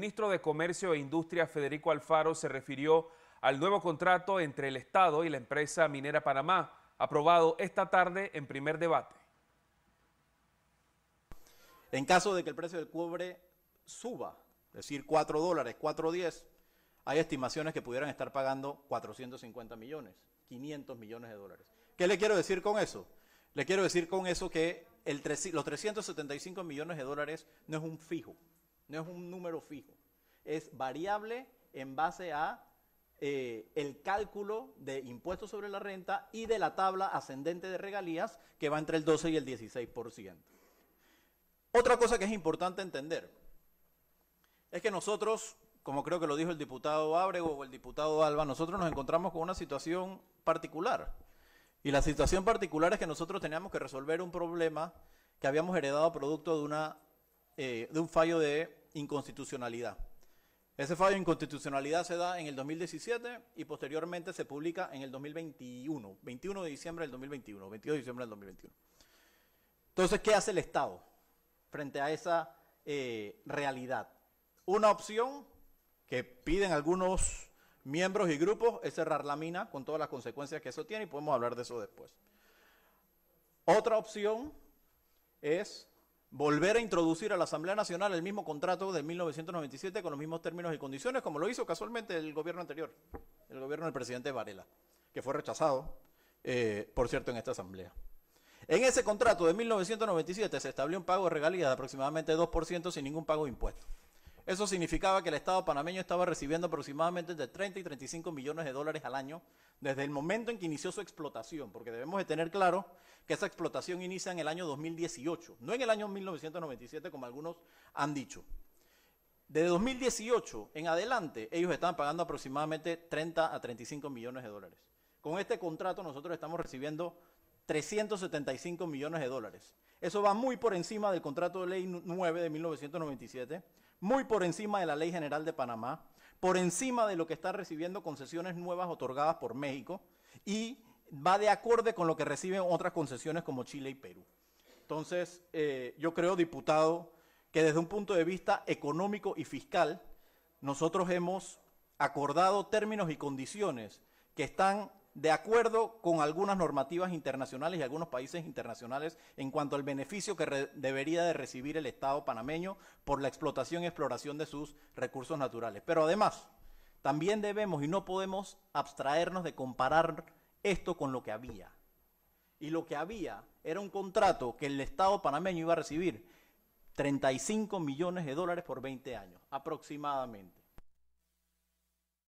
ministro de Comercio e Industria Federico Alfaro se refirió al nuevo contrato entre el Estado y la empresa minera Panamá, aprobado esta tarde en primer debate. En caso de que el precio del cobre suba, es decir, 4 dólares, 4.10, hay estimaciones que pudieran estar pagando 450 millones, 500 millones de dólares. ¿Qué le quiero decir con eso? Le quiero decir con eso que el, los 375 millones de dólares no es un fijo, no es un número fijo, es variable en base a eh, el cálculo de impuestos sobre la renta y de la tabla ascendente de regalías que va entre el 12 y el 16%. Otra cosa que es importante entender es que nosotros, como creo que lo dijo el diputado Ábrego o el diputado Alba, nosotros nos encontramos con una situación particular. Y la situación particular es que nosotros teníamos que resolver un problema que habíamos heredado producto de una eh, de un fallo de inconstitucionalidad. Ese fallo de inconstitucionalidad se da en el 2017 y posteriormente se publica en el 2021, 21 de diciembre del 2021, 22 de diciembre del 2021. Entonces, ¿qué hace el Estado frente a esa eh, realidad? Una opción que piden algunos miembros y grupos es cerrar la mina con todas las consecuencias que eso tiene y podemos hablar de eso después. Otra opción es volver a introducir a la Asamblea Nacional el mismo contrato de 1997 con los mismos términos y condiciones, como lo hizo casualmente el gobierno anterior, el gobierno del presidente Varela, que fue rechazado, eh, por cierto, en esta Asamblea. En ese contrato de 1997 se estableció un pago de regalías de aproximadamente 2% sin ningún pago de impuestos. Eso significaba que el Estado panameño estaba recibiendo aproximadamente entre 30 y 35 millones de dólares al año desde el momento en que inició su explotación, porque debemos de tener claro que esa explotación inicia en el año 2018, no en el año 1997 como algunos han dicho. Desde 2018 en adelante, ellos estaban pagando aproximadamente 30 a 35 millones de dólares. Con este contrato nosotros estamos recibiendo 375 millones de dólares. Eso va muy por encima del contrato de ley 9 de 1997, muy por encima de la ley general de Panamá, por encima de lo que está recibiendo concesiones nuevas otorgadas por México y va de acorde con lo que reciben otras concesiones como Chile y Perú. Entonces, eh, yo creo, diputado, que desde un punto de vista económico y fiscal, nosotros hemos acordado términos y condiciones que están de acuerdo con algunas normativas internacionales y algunos países internacionales en cuanto al beneficio que debería de recibir el Estado panameño por la explotación y exploración de sus recursos naturales. Pero además, también debemos y no podemos abstraernos de comparar esto con lo que había. Y lo que había era un contrato que el Estado panameño iba a recibir 35 millones de dólares por 20 años, aproximadamente.